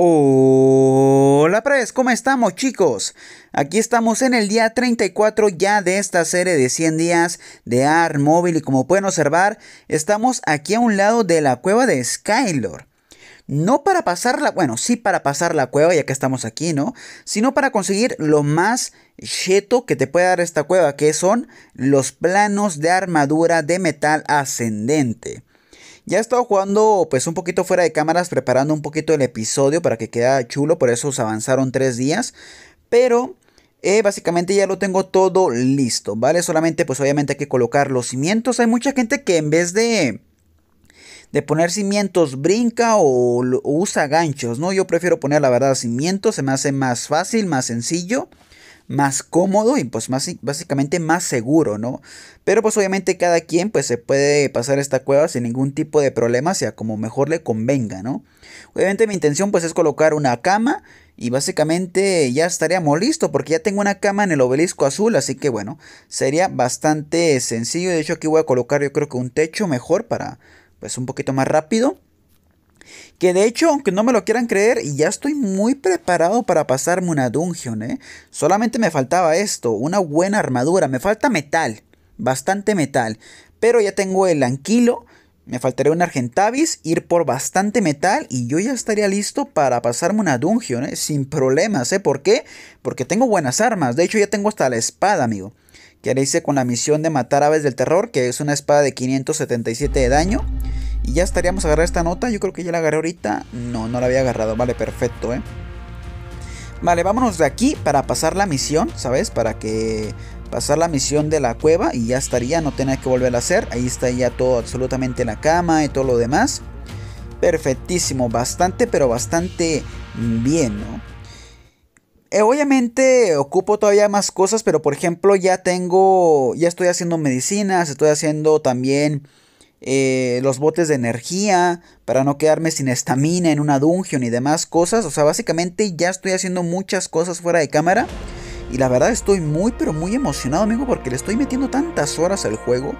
Hola Press, ¿cómo estamos chicos? Aquí estamos en el día 34 ya de esta serie de 100 días de AR móvil y como pueden observar estamos aquí a un lado de la cueva de Skylor No para pasarla, bueno, sí para pasar la cueva ya que estamos aquí, ¿no? Sino para conseguir lo más cheto que te puede dar esta cueva, que son los planos de armadura de metal ascendente. Ya he estado jugando pues un poquito fuera de cámaras, preparando un poquito el episodio para que quede chulo, por eso se avanzaron tres días. Pero eh, básicamente ya lo tengo todo listo, ¿vale? Solamente pues obviamente hay que colocar los cimientos. Hay mucha gente que en vez de de poner cimientos brinca o, usa ganchos, ¿no? Yo prefiero poner la verdad cimientos, se me hace más fácil, más sencillo más cómodo y pues más, básicamente más seguro, ¿no? Pero pues obviamente cada quien pues se puede pasar esta cueva sin ningún tipo de problema, sea como mejor le convenga, ¿no? Obviamente mi intención pues es colocar una cama y básicamente ya estaríamos listos porque ya tengo una cama en el obelisco azul, así que bueno, sería bastante sencillo. De hecho aquí voy a colocar yo creo que un techo mejor para pues un poquito más rápido. Que de hecho, aunque no me lo quieran creer, ya estoy muy preparado para pasarme una dungeon, ¿eh? Solamente me faltaba esto, una buena armadura. Me falta metal, bastante metal. Pero ya tengo el anquilo, me faltaría un argentavis, ir por bastante metal y yo ya estaría listo para pasarme una dungeon, ¿eh? Sin problemas, ¿eh? ¿Por qué? Porque tengo buenas armas. De hecho, ya tengo hasta la espada, amigo. Que le hice con la misión de matar aves del terror, que es una espada de 577 de daño. Y ya estaríamos a agarrar esta nota. Yo creo que ya la agarré ahorita. No, no la había agarrado. Vale, perfecto, ¿eh? Vale, vámonos de aquí para pasar la misión, ¿sabes? Para que pasar la misión de la cueva y ya estaría, no tenía que volver a hacer. Ahí está ya todo absolutamente la cama y todo lo demás. Perfectísimo, bastante, pero bastante bien, ¿no? Eh, obviamente ocupo todavía más cosas, pero por ejemplo ya tengo, ya estoy haciendo medicinas, estoy haciendo también eh, los botes de energía, para no quedarme sin estamina en una dungeon y demás cosas. O sea, básicamente ya estoy haciendo muchas cosas fuera de cámara. Y la verdad estoy muy, pero muy emocionado, amigo, porque le estoy metiendo tantas horas al juego.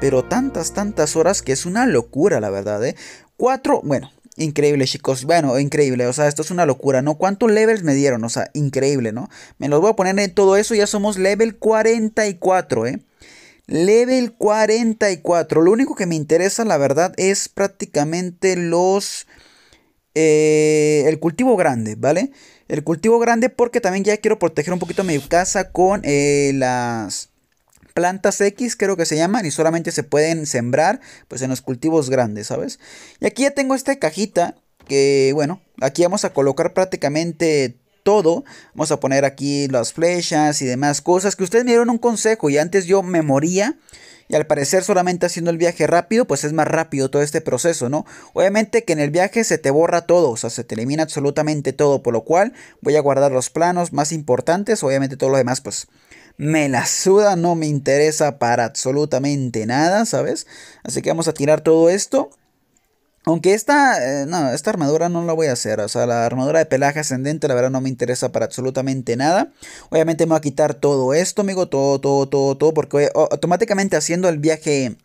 Pero tantas, tantas horas que es una locura, la verdad, ¿eh? Cuatro, bueno, Increíble, chicos. Bueno, increíble. O sea, esto es una locura, ¿no? ¿Cuántos levels me dieron? O sea, increíble, ¿no? Me los voy a poner en todo eso. Ya somos level 44, ¿eh? Level 44. Lo único que me interesa, la verdad, es prácticamente los... Eh, el cultivo grande, ¿vale? El cultivo grande porque también ya quiero proteger un poquito mi casa con eh, las plantas X, creo que se llaman, y solamente se pueden sembrar pues en los cultivos grandes, ¿sabes? Y aquí ya tengo esta cajita que, bueno, aquí vamos a colocar prácticamente todo. Vamos a poner aquí las flechas y demás cosas que ustedes me dieron un consejo y antes yo me moría. Y al parecer solamente haciendo el viaje rápido, pues es más rápido todo este proceso, ¿no? Obviamente que en el viaje se te borra todo, o sea, se te elimina absolutamente todo, por lo cual voy a guardar los planos más importantes, obviamente todo lo demás, pues me la suda, no me interesa para absolutamente nada, ¿sabes? Así que vamos a tirar todo esto. Aunque esta, eh, no, esta armadura no la voy a hacer. O sea, la armadura de pelaje ascendente, la verdad, no me interesa para absolutamente nada. Obviamente me voy a quitar todo esto, amigo. Todo, todo, todo, todo. Porque eh, automáticamente haciendo el viaje.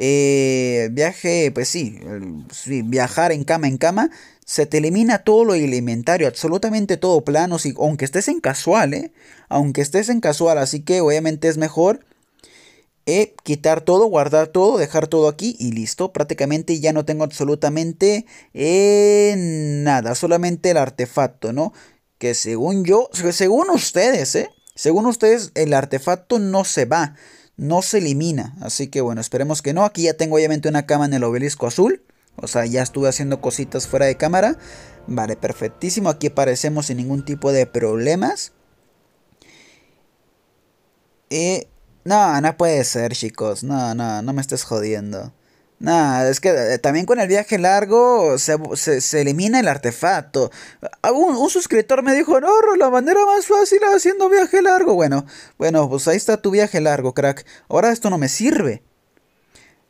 Eh, viaje, pues sí, pues sí, viajar en cama en cama, se te elimina todo lo elementario. absolutamente todo plano, si aunque estés en casual, eh, aunque estés en casual, así que obviamente es mejor eh, quitar todo, guardar todo, dejar todo aquí y listo. Prácticamente ya no tengo absolutamente eh, nada, solamente el artefacto, ¿no? Que según yo, según ustedes, ¿eh? Según ustedes, el artefacto no se va, no se elimina. Así que bueno, esperemos que no. Aquí ya tengo obviamente una cama en el obelisco azul. O sea, ya estuve haciendo cositas fuera de cámara. Vale, perfectísimo. Aquí aparecemos sin ningún tipo de problemas. Eh, no, no puede ser, chicos. No, no, no me estés jodiendo. No, es que eh, también con el viaje largo se, elimina el artefacto. Ah, un, un, suscriptor me dijo, no, la manera más fácil haciendo viaje largo. Bueno, bueno, pues ahí está tu viaje largo, crack. Ahora esto no me sirve.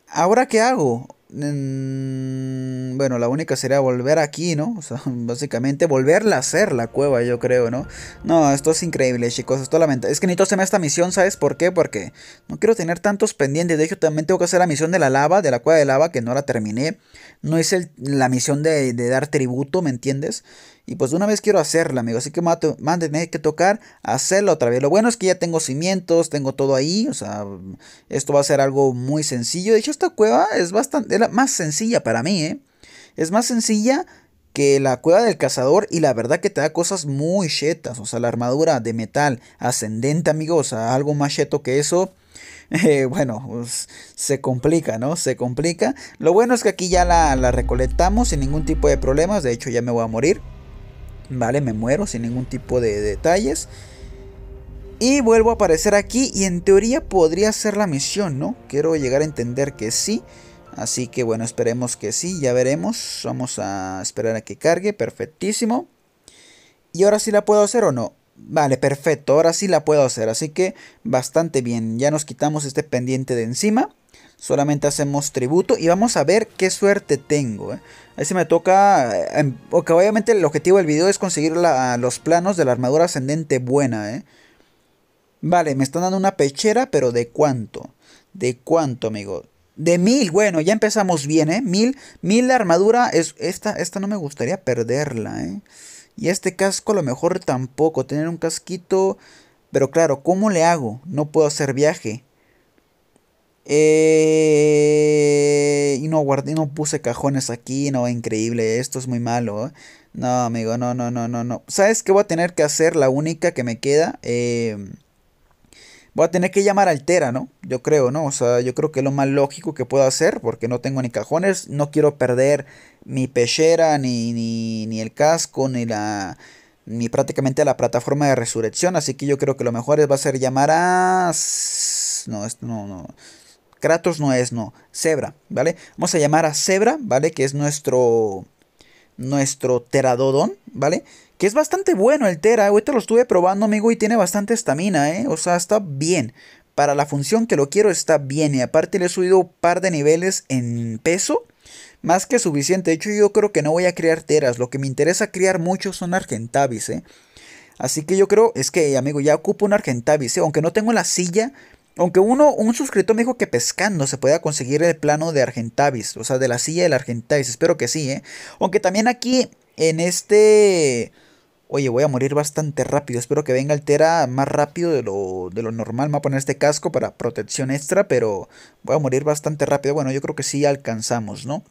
¿Ahora qué hago? bueno, la única sería volver aquí, ¿no? O sea, básicamente volverla a hacer la cueva, yo creo, ¿no? No, esto es increíble, chicos, esto lamentable. Es que necesito hacerme esta misión, ¿sabes por qué? Porque no quiero tener tantos pendientes. De hecho, también tengo que hacer la misión de la lava, de la cueva de lava, que no la terminé. No hice la misión de dar tributo, ¿me entiendes? Y pues de una vez quiero hacerla, amigos. Así que mándenme que tocar hacerla otra vez. Lo bueno es que ya tengo cimientos, tengo todo ahí. O sea, esto va a ser algo muy sencillo. De hecho, esta cueva es bastante la más sencilla para mí, ¿eh? Es más sencilla que la cueva del cazador y la verdad que te da cosas muy chetas. O sea, la armadura de metal ascendente, amigos. O sea, algo más cheto que eso. bueno, pues, se complica, ¿no? Se complica. Lo bueno es que aquí ya la, la recolectamos sin ningún tipo de problemas. De hecho, ya me voy a morir. Vale, me muero sin ningún tipo de detalles. Y vuelvo a aparecer aquí y en teoría podría ser la misión, ¿no? Quiero llegar a entender que sí. Así que bueno, esperemos que sí, ya veremos. Vamos a esperar a que cargue, perfectísimo. Y ahora sí la puedo hacer o no. Vale, perfecto, ahora sí la puedo hacer. Así que bastante bien, ya nos quitamos este pendiente de encima. Solamente hacemos tributo y vamos a ver qué suerte tengo. ¿eh? Ahí se me toca... Eh, em, obviamente el objetivo del video es conseguir los planos de la armadura ascendente buena. ¿eh? Vale, me están dando una pechera, pero ¿de cuánto? ¿De cuánto, amigo? De mil, bueno, ya empezamos bien, ¿eh? Mil, mil la armadura, es, esta, esta no me gustaría perderla, ¿eh? Y este casco a lo mejor tampoco, tener un casquito... Pero claro, ¿cómo le hago? No puedo hacer viaje. Eh, y no guardé, no puse cajones aquí, no, increíble, esto es muy malo. ¿eh? No, amigo, no, no, no, no, no. ¿Sabes qué voy a tener que hacer? La única que me queda. Eh, voy a tener que llamar a Altera, ¿no? Yo creo, ¿no? O sea, yo creo que lo más lógico que puedo hacer porque no tengo ni cajones, no quiero perder mi pechera, ni, ni, el casco, ni la ni prácticamente la plataforma de resurrección. Así que yo creo que lo mejor es va a ser llamar a. No, esto no, no. Kratos no es, no. Zebra, ¿vale? Vamos a llamar a Zebra, ¿vale? Que es nuestro. Nuestro Teradodon, ¿vale? Que es bastante bueno el Tera. Eh, ahorita lo estuve probando, amigo, y tiene bastante estamina, ¿eh? O sea, está bien. Para la función que lo quiero está bien. Y aparte le he subido un par de niveles en peso. Más que suficiente. De hecho, yo creo que no voy a criar teras. Lo que me interesa criar mucho son argentavis, ¿eh? Así que yo creo, es que, amigo, ya ocupo un argentavis, ¿eh? Aunque no tengo la silla aunque uno, un suscriptor me dijo que pescando se pueda conseguir el plano de Argentavis, o sea, de la silla del Argentavis, espero que sí, ¿eh? Aunque también aquí, en este... Oye, voy a morir bastante rápido, espero que venga Altera más rápido de lo, de lo normal, me voy a poner este casco para protección extra, pero voy a morir bastante rápido, bueno, yo creo que sí alcanzamos, ¿no?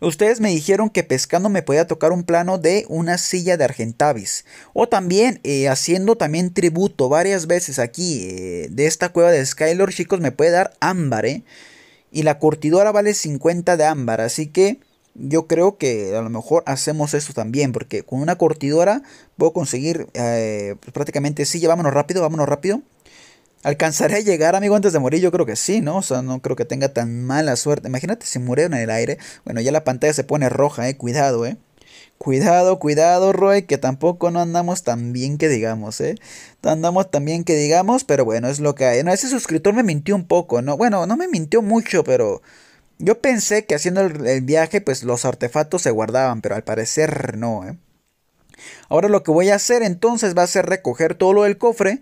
Ustedes me dijeron que pescando me podía tocar un plano de una silla de Argentavis. O también eh, haciendo también tributo varias veces aquí eh, de esta cueva de skylor chicos, me puede dar ámbar, ¿eh? Y la curtidora vale 50 de ámbar, así que yo creo que a lo mejor hacemos eso también, porque con una curtidora puedo conseguir pues, prácticamente silla. Vámonos rápido, vámonos rápido. ¿Alcanzaré a llegar, amigo, antes de morir? Yo creo que sí, ¿no? O sea, no creo que tenga tan mala suerte. Imagínate si murieron en el aire. Bueno, ya la pantalla se pone roja, eh. Cuidado, eh. Cuidado, cuidado, Roy, que tampoco no andamos tan bien que digamos, ¿eh? No andamos tan bien que digamos, pero bueno, es lo que hay. No, ese suscriptor me mintió un poco, ¿no? Bueno, no me mintió mucho, pero yo pensé que haciendo el, el viaje, pues los artefactos se guardaban, pero al parecer no, ¿eh? Ahora lo que voy a hacer entonces va a ser recoger todo lo del cofre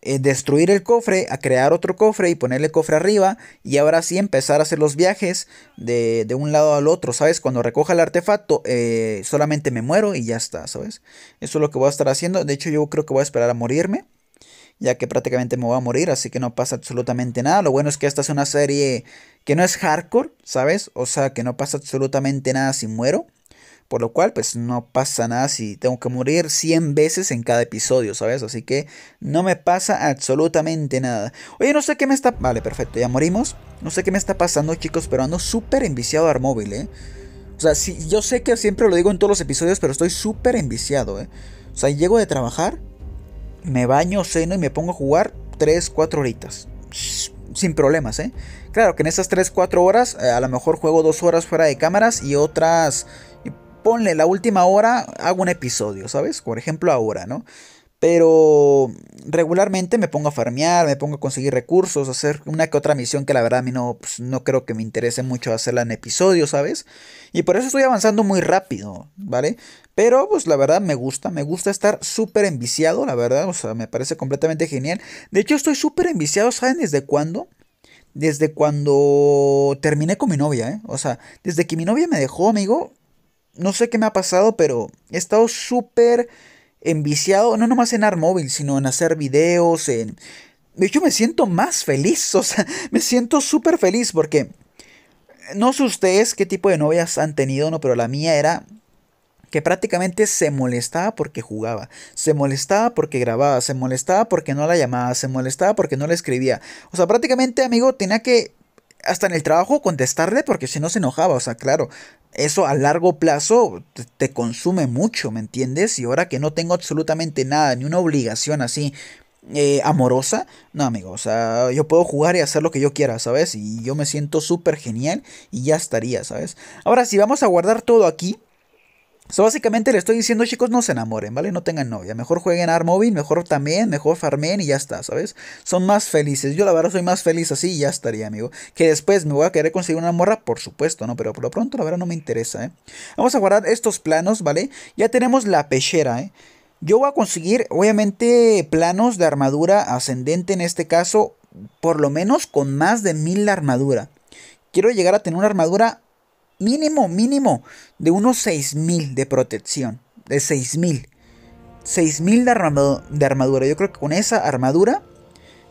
eh, destruir el cofre, a crear otro cofre y ponerle cofre arriba y ahora sí empezar a hacer los viajes de, de un lado al otro, ¿sabes? Cuando recoja el artefacto eh, solamente me muero y ya está, ¿sabes? Eso es lo que voy a estar haciendo, de hecho yo creo que voy a esperar a morirme ya que prácticamente me voy a morir, así que no pasa absolutamente nada. Lo bueno es que esta es una serie que no es hardcore, ¿sabes? O sea, que no pasa absolutamente nada si muero. Por lo cual, pues no pasa nada si tengo que morir 100 veces en cada episodio, ¿sabes? Así que no me pasa absolutamente nada. Oye, no sé qué me está... Vale, perfecto, ya morimos. No sé qué me está pasando, chicos, pero ando súper enviciado a Armóvil, ¿eh? O sea, si yo sé que siempre lo digo en todos los episodios, pero estoy súper enviciado, ¿eh? O sea, llego de trabajar, me baño, seno y me pongo a jugar 3, 4 horitas. Sin problemas, ¿eh? Claro que en esas 3, 4 horas, eh, a lo mejor juego 2 horas fuera de cámaras y otras ponle la última hora, hago un episodio, ¿sabes? Por ejemplo, ahora, ¿no? Pero regularmente me pongo a farmear, me pongo a conseguir recursos, hacer una que otra misión que la verdad a mí no, pues, no creo que me interese mucho hacerla en episodio, ¿sabes? Y por eso estoy avanzando muy rápido, ¿vale? Pero pues la verdad me gusta, me gusta estar súper enviciado, la verdad, o sea, me parece completamente genial. De hecho estoy súper enviciado, ¿saben desde cuándo? Desde cuando terminé con mi novia, ¿eh? O sea, desde que mi novia me dejó, amigo, no sé qué me ha pasado, pero he estado súper enviciado, no nomás en móvil sino en hacer videos, en... De hecho, me siento más feliz, o sea, me siento súper feliz porque... No sé ustedes qué tipo de novias han tenido, no, pero la mía era que prácticamente se molestaba porque jugaba, se molestaba porque grababa, se molestaba porque no la llamaba, se molestaba porque no la escribía. O sea, prácticamente, amigo, tenía que hasta en el trabajo contestarle porque si no se enojaba, o sea, claro, eso a largo plazo te consume mucho, ¿me entiendes? Y ahora que no tengo absolutamente nada, ni una obligación así eh, amorosa, no, amigo, o sea, yo puedo jugar y hacer lo que yo quiera, ¿sabes? Y yo me siento súper genial y ya estaría, ¿sabes? Ahora, si vamos a guardar todo aquí, So, básicamente le estoy diciendo, chicos, no se enamoren, ¿vale? No tengan novia. Mejor jueguen Armovin, mejor también, mejor farmen y ya está, ¿sabes? Son más felices. Yo, la verdad, soy más feliz así y ya estaría, amigo. Que después me voy a querer conseguir una morra, por supuesto, ¿no? Pero por lo pronto, la verdad, no me interesa, ¿eh? Vamos a guardar estos planos, ¿vale? Ya tenemos la pechera, ¿eh? Yo voy a conseguir, obviamente, planos de armadura ascendente en este caso, por lo menos con más de mil armadura. Quiero llegar a tener una armadura mínimo, mínimo de unos 6.000 de protección. De 6.000. 6.000 de, de armadura. Yo creo que con esa armadura,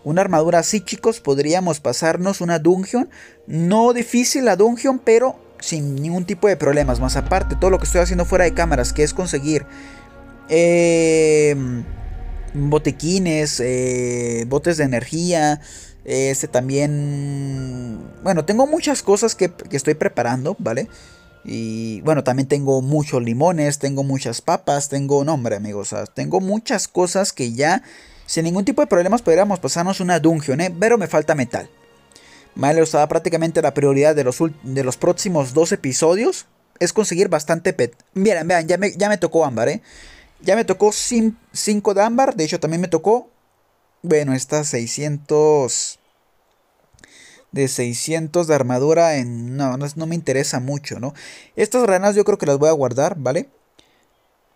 una armadura así chicos, podríamos pasarnos una dungeon. No difícil la dungeon, pero sin ningún tipo de problemas. Más aparte, todo lo que estoy haciendo fuera de cámaras, que es conseguir... Eh, em, botequines, eh, botes de energía, este también bueno, tengo muchas cosas que, estoy preparando, ¿vale? Y bueno, también tengo muchos limones, tengo muchas papas, tengo, no hombre amigos, tengo muchas cosas que ya sin ningún tipo de problemas podríamos pasarnos una dungeon, ¿eh? pero me falta metal. Vale, o sea, prácticamente la prioridad de los, de los próximos dos episodios es conseguir bastante pet. Miren, vean, ya me, ya me tocó ámbar, ¿eh? Ya me tocó 5 de ámbar, de hecho también me tocó, bueno, estas 600 de 600 de armadura en... No, no, me interesa mucho, ¿no? Estas ranas yo creo que las voy a guardar, ¿vale?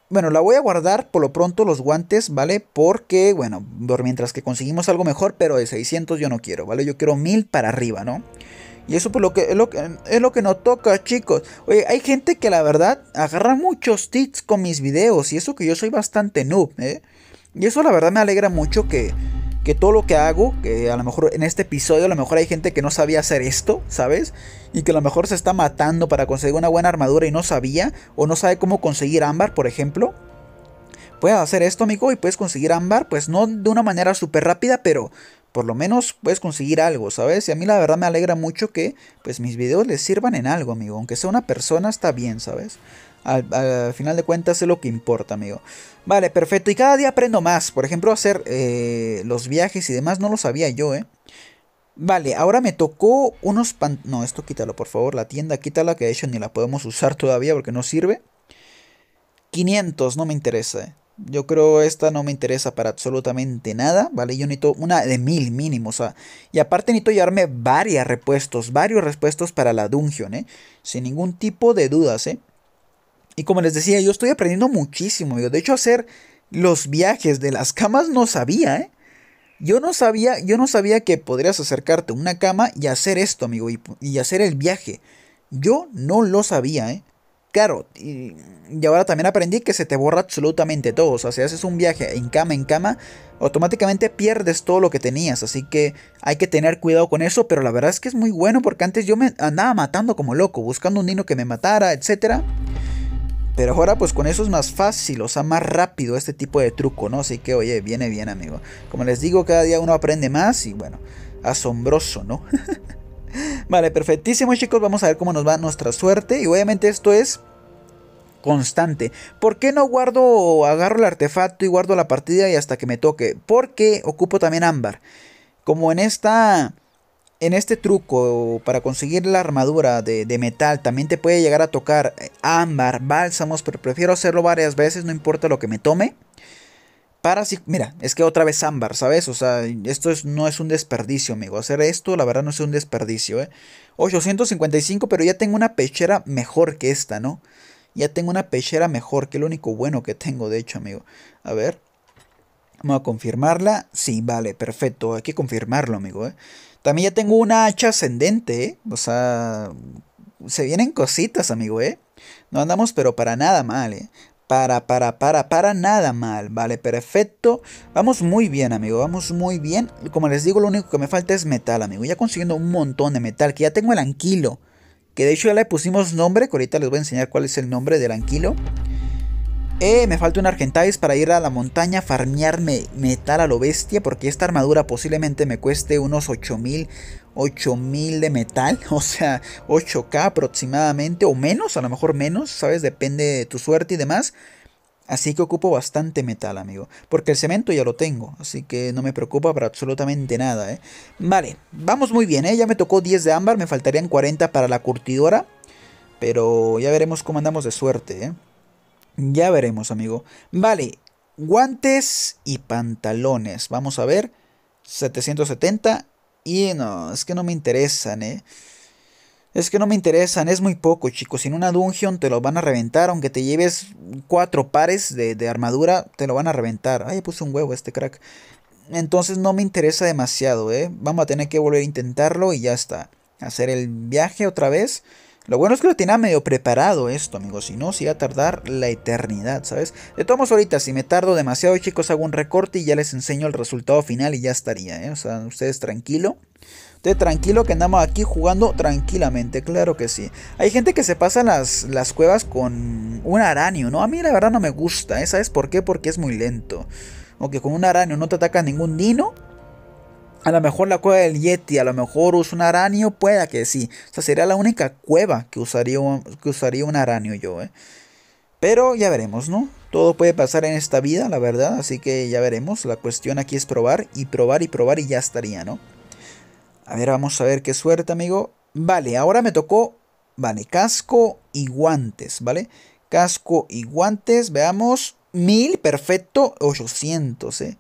Bueno, la voy a guardar por lo pronto los guantes, ¿vale? Porque, bueno, mientras que conseguimos algo mejor, pero de 600 yo no quiero, ¿vale? Yo quiero 1000 para arriba, ¿no? Y eso por pues, lo que, es, lo que, es nos toca, chicos. Oye, hay gente que la verdad agarra muchos tips con mis videos. Y eso que yo soy bastante noob, ¿eh? Y eso la verdad me alegra mucho que, que todo lo que hago, que a lo mejor en este episodio a lo mejor hay gente que no sabía hacer esto, ¿sabes? Y que a lo mejor se está matando para conseguir una buena armadura y no sabía, o no sabe cómo conseguir ámbar, por ejemplo. Puedes hacer esto, amigo, y puedes conseguir ámbar, pues no de una manera súper rápida, pero por lo menos puedes conseguir algo, ¿sabes? Y a mí la verdad me alegra mucho que pues mis videos les sirvan en algo, amigo. Aunque sea una persona, está bien, ¿sabes? Al, final de cuentas es lo que importa, amigo. Vale, perfecto. Y cada día aprendo más. Por ejemplo, hacer eh, los viajes y demás no lo sabía yo, ¿eh? Vale, ahora me tocó unos pan... No, esto quítalo, por favor. La tienda, quítala, que de hecho ni la podemos usar todavía porque no sirve. 500, no me interesa. ¿eh? Yo creo esta no me interesa para absolutamente nada, ¿vale? Yo necesito una de mil mínimo, o sea. Y aparte necesito llevarme varios repuestos, varios repuestos para la dungeon, ¿eh? Sin ningún tipo de dudas, ¿eh? Y como les decía, yo estoy aprendiendo muchísimo, amigo. De hecho, hacer los viajes de las camas no sabía, ¿eh? Yo no sabía, yo no sabía que podrías acercarte a una cama y hacer esto, amigo, y, hacer el viaje. Yo no lo sabía, ¿eh? Claro, y, ahora también aprendí que se te borra absolutamente todo. O sea, si haces un viaje en cama en cama, automáticamente pierdes todo lo que tenías. Así que hay que tener cuidado con eso. Pero la verdad es que es muy bueno porque antes yo me andaba matando como loco, buscando un niño que me matara, etcétera. Pero ahora pues con eso es más fácil, o sea, más rápido este tipo de truco, ¿no? Así que oye, viene bien amigo. Como les digo, cada día uno aprende más y bueno, asombroso, ¿no? vale, perfectísimo chicos, vamos a ver cómo nos va nuestra suerte. Y obviamente esto es constante. ¿Por qué no guardo agarro el artefacto y guardo la partida y hasta que me toque? Porque ocupo también ámbar. Como en esta en este truco para conseguir la armadura de, metal también te puede llegar a tocar eh, ámbar, bálsamos, pero prefiero hacerlo varias veces, no importa lo que me tome. Para si, mira, es que otra vez ámbar, ¿sabes? O sea, esto no es un desperdicio, amigo. Hacer esto, la verdad, no es un desperdicio, ¿eh? 855, pero ya tengo una pechera mejor que esta, ¿no? Ya tengo una pechera mejor, que es lo único bueno que tengo, de hecho, amigo. A ver. Vamos a confirmarla. Sí, vale, perfecto. Hay que confirmarlo, amigo, ¿eh? También ya tengo una hacha ascendente, ¿eh? O sea, se vienen cositas, amigo, ¿eh? No andamos pero para nada mal, ¿eh? Para, para, para, para nada mal, ¿vale? Perfecto. Vamos muy bien, amigo, vamos muy bien. Como les digo, lo único que me falta es metal, amigo. Ya consiguiendo un montón de metal, que ya tengo el anquilo. Que de hecho ya le pusimos nombre, que ahorita les voy a enseñar cuál es el nombre del anquilo. Eh, me falta un Argentavis para ir a la montaña a farmearme metal a lo bestia. Porque esta armadura posiblemente me cueste unos 8000 8000 de metal, o sea, 8k aproximadamente, o menos, a lo mejor menos, ¿sabes? Depende de tu suerte y demás. Así que ocupo bastante metal, amigo. Porque el cemento ya lo tengo, así que no me preocupa para absolutamente nada, ¿eh? Vale, vamos muy bien, ¿eh? Ya me tocó 10 de ámbar, me faltarían 40 para la curtidora. Pero ya veremos cómo andamos de suerte, ¿eh? Ya veremos, amigo. Vale, guantes y pantalones. Vamos a ver. 770. Y no, es que no me interesan, ¿eh? Es que no me interesan, es muy poco, chicos. En una dungeon te lo van a reventar. Aunque te lleves cuatro pares de, armadura, te lo van a reventar. Ay, puse un huevo este crack. Entonces no me interesa demasiado, ¿eh? Vamos a tener que volver a intentarlo y ya está. Hacer el viaje otra vez. Lo bueno es que lo tenía medio preparado esto, amigos. Si no, se iba a tardar la eternidad, ¿sabes? De todos ahorita, si me tardo demasiado, chicos, hago un recorte y ya les enseño el resultado final y ya estaría, ¿eh? O sea, ustedes tranquilo. Ustedes tranquilo que andamos aquí jugando tranquilamente, claro que sí. Hay gente que se pasa las, las cuevas con un araño, ¿no? A mí la verdad no me gusta, ¿eh? ¿Sabes por qué? Porque es muy lento. Aunque con un araño no te ataca ningún dino a lo mejor la cueva del Yeti, a lo mejor uso un araño, pueda que sí. O sea, sería la única cueva que usaría, que usaría un araño yo, ¿eh? Pero ya veremos, ¿no? Todo puede pasar en esta vida, la verdad. Así que ya veremos. La cuestión aquí es probar y probar y probar y ya estaría, ¿no? A ver, vamos a ver qué suerte, amigo. Vale, ahora me tocó, vale, casco y guantes, ¿vale? Casco y guantes, veamos. mil, perfecto, 800, ¿eh?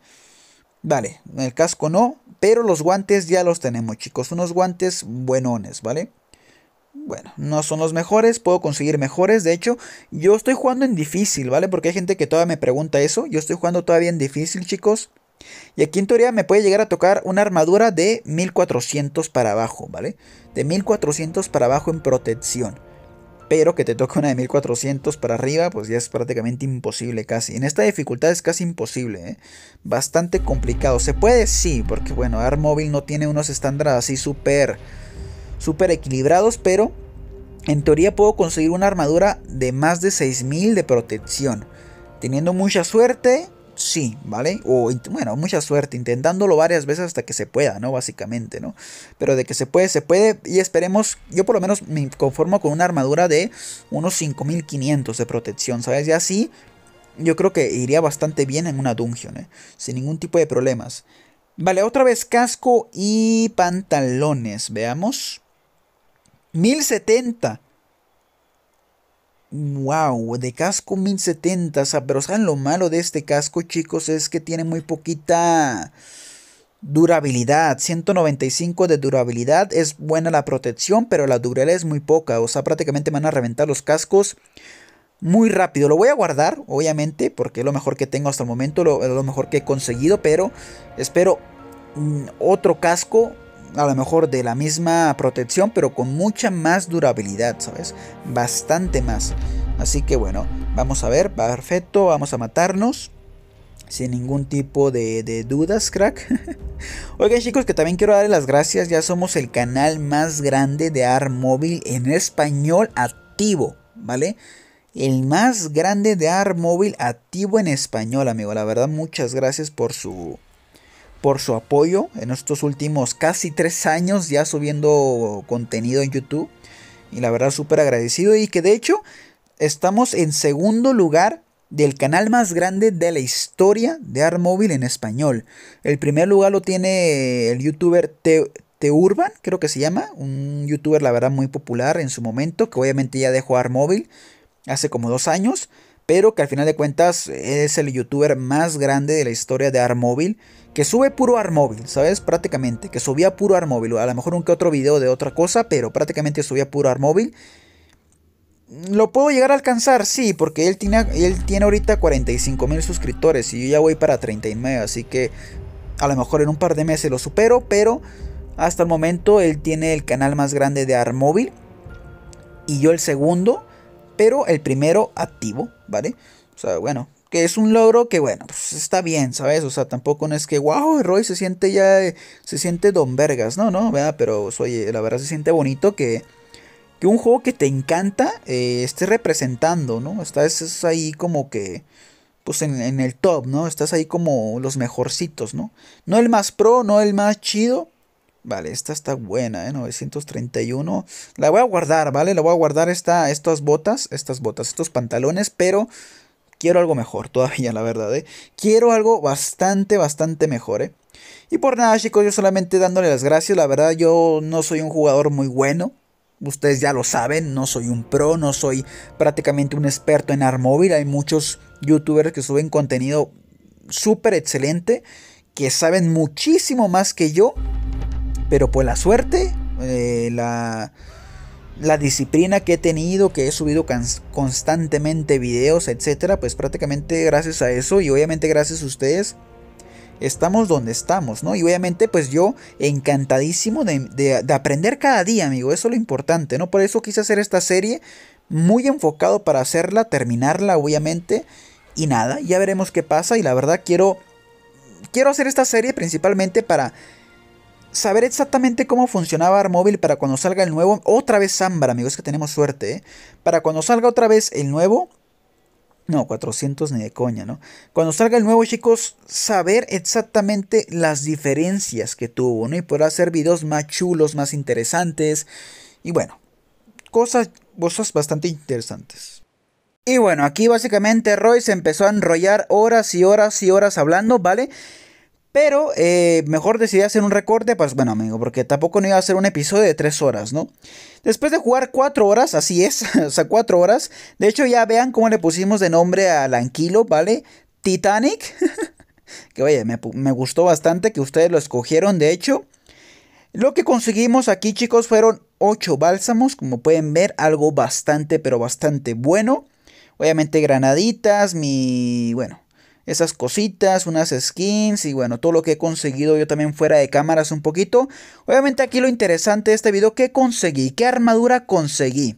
Vale, el casco no, pero los guantes ya los tenemos, chicos. Unos guantes buenones, ¿vale? Bueno, no son los mejores, puedo conseguir mejores. De hecho, yo estoy jugando en difícil, ¿vale? Porque hay gente que todavía me pregunta eso. Yo estoy jugando todavía en difícil, chicos. Y aquí en teoría me puede llegar a tocar una armadura de 1400 para abajo, ¿vale? De 1400 para abajo en protección pero que te toque una de 1400 para arriba, pues ya es prácticamente imposible casi. En esta dificultad es casi imposible, ¿eh? bastante complicado. Se puede, sí, porque bueno, Móvil no tiene unos estándares así súper ...súper equilibrados, pero en teoría puedo conseguir una armadura de más de 6000 de protección. Teniendo mucha suerte, sí, ¿vale? O bueno, mucha suerte, intentándolo varias veces hasta que se pueda, ¿no? Básicamente, ¿no? Pero de que se puede, se puede. Y esperemos, yo por lo menos me conformo con una armadura de unos 5500 de protección, ¿sabes? Y así yo creo que iría bastante bien en una dungeon, ¿eh? Sin ningún tipo de problemas. Vale, otra vez casco y pantalones, veamos. 1070. Wow, de casco 1070, pero ¿saben lo malo de este casco, chicos? Es que tiene muy poquita durabilidad. 195 de durabilidad, es buena la protección, pero la durabilidad es muy poca. O sea, prácticamente van a reventar los cascos muy rápido. Lo voy a guardar, obviamente, porque es lo mejor que tengo hasta el momento, lo, lo mejor que he conseguido, pero espero mm, otro casco a lo mejor de la misma protección, pero con mucha más durabilidad, ¿sabes? Bastante más. Así que bueno, vamos a ver, perfecto, vamos a matarnos. Sin ningún tipo de, dudas, crack. Oigan chicos, que también quiero darles las gracias. Ya somos el canal más grande de AR móvil en español activo, ¿vale? el más grande de AR móvil activo en español, amigo. La verdad, muchas gracias por su por su apoyo en estos últimos casi tres años ya subiendo contenido en YouTube. Y la verdad súper agradecido y que de hecho estamos en segundo lugar del canal más grande de la historia de Armóvil en español. El primer lugar lo tiene el youtuber Te, Urban, creo que se llama, un youtuber la verdad muy popular en su momento, que obviamente ya dejó Armóvil hace como dos años pero que al final de cuentas es el youtuber más grande de la historia de Armóvil, que sube puro Armóvil, ¿sabes? Prácticamente, que subía puro Armóvil, a lo mejor un que otro video de otra cosa, pero prácticamente subía puro Armóvil. ¿Lo puedo llegar a alcanzar? Sí, porque él tiene, él tiene ahorita 45 mil suscriptores y yo ya voy para 39, así que a lo mejor en un par de meses lo supero, pero hasta el momento él tiene el canal más grande de Armóvil y yo el segundo, pero el primero activo. ¿vale? O sea, bueno, que es un logro que, bueno, pues está bien, ¿sabes? O sea, tampoco no es que, wow, Roy se siente ya, se siente don vergas, no, no, Pero, pues, la verdad se siente bonito que, un juego que te encanta Estés eh, esté representando, ¿no? Estás ahí como que, pues en, en, el top, ¿no? Estás ahí como los mejorcitos, ¿no? No el más pro, no el más chido, Vale, esta está buena, ¿eh? 931. La voy a guardar, ¿vale? La voy a guardar estas botas, estas botas, estos pantalones, pero quiero algo mejor todavía, la verdad, ¿eh? Quiero algo bastante, bastante mejor, ¿eh? Y por nada, chicos, yo solamente dándole las gracias. La verdad, yo no soy un jugador muy bueno. Ustedes ya lo saben, no soy un pro, no soy prácticamente un experto en Armóvil. Hay muchos youtubers que suben contenido súper excelente, que saben muchísimo más que yo. Pero pues la suerte, eh, la, la disciplina que he tenido, que he subido constantemente videos, etcétera, pues prácticamente gracias a eso y obviamente gracias a ustedes estamos donde estamos, ¿no? Y obviamente pues yo encantadísimo de, aprender cada día, amigo, eso es lo importante, ¿no? Por eso quise hacer esta serie muy enfocado para hacerla, terminarla, obviamente, y nada, ya veremos qué pasa y la verdad quiero quiero hacer esta serie principalmente para saber exactamente cómo funcionaba Armóvil para cuando salga el nuevo. Otra vez Zambra, amigos, que tenemos suerte, ¿eh? Para cuando salga otra vez el nuevo. No, 400 ni de coña, ¿no? Cuando salga el nuevo, chicos, saber exactamente las diferencias que tuvo, ¿no? Y poder hacer videos más chulos, más interesantes. Y bueno, cosas, cosas bastante interesantes. Y bueno, aquí básicamente Roy se empezó a enrollar horas y horas y horas hablando, ¿vale? Pero eh, mejor decidí hacer un recorte, pues bueno amigo, porque tampoco no iba a hacer un episodio de 3 horas, ¿no? Después de jugar 4 horas, así es, o sea, 4 horas. De hecho ya vean cómo le pusimos de nombre al Anquilo, ¿vale? Titanic. que oye, me, me gustó bastante que ustedes lo escogieron, de hecho. Lo que conseguimos aquí chicos fueron 8 bálsamos, como pueden ver, algo bastante, pero bastante bueno. Obviamente granaditas, mi, bueno, esas cositas, unas skins y bueno, todo lo que he conseguido yo también fuera de cámaras un poquito. Obviamente aquí lo interesante de este video, ¿qué conseguí? ¿Qué armadura conseguí?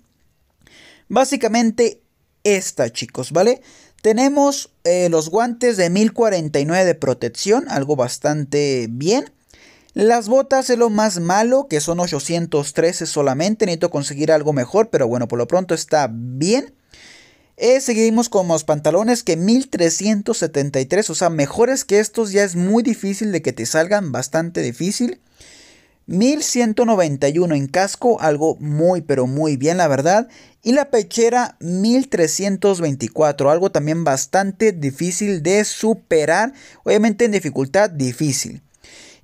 Básicamente esta chicos, ¿vale? Tenemos eh, los guantes de 1049 de protección, algo bastante bien. Las botas es lo más malo, que son 813 solamente. Necesito conseguir algo mejor, pero bueno, por lo pronto está bien. Eh, seguimos con los pantalones que 1373, o sea, mejores que estos ya es muy difícil de que te salgan, bastante difícil. 1191 en casco, algo muy pero muy bien la verdad. Y la pechera 1324, algo también bastante difícil de superar, obviamente en dificultad difícil.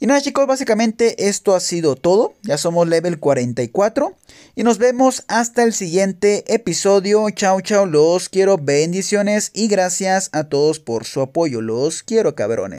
Y nada chicos, básicamente esto ha sido todo. Ya somos level 44. Y nos vemos hasta el siguiente episodio. Chao, chao, los quiero. Bendiciones y gracias a todos por su apoyo. Los quiero, cabrones.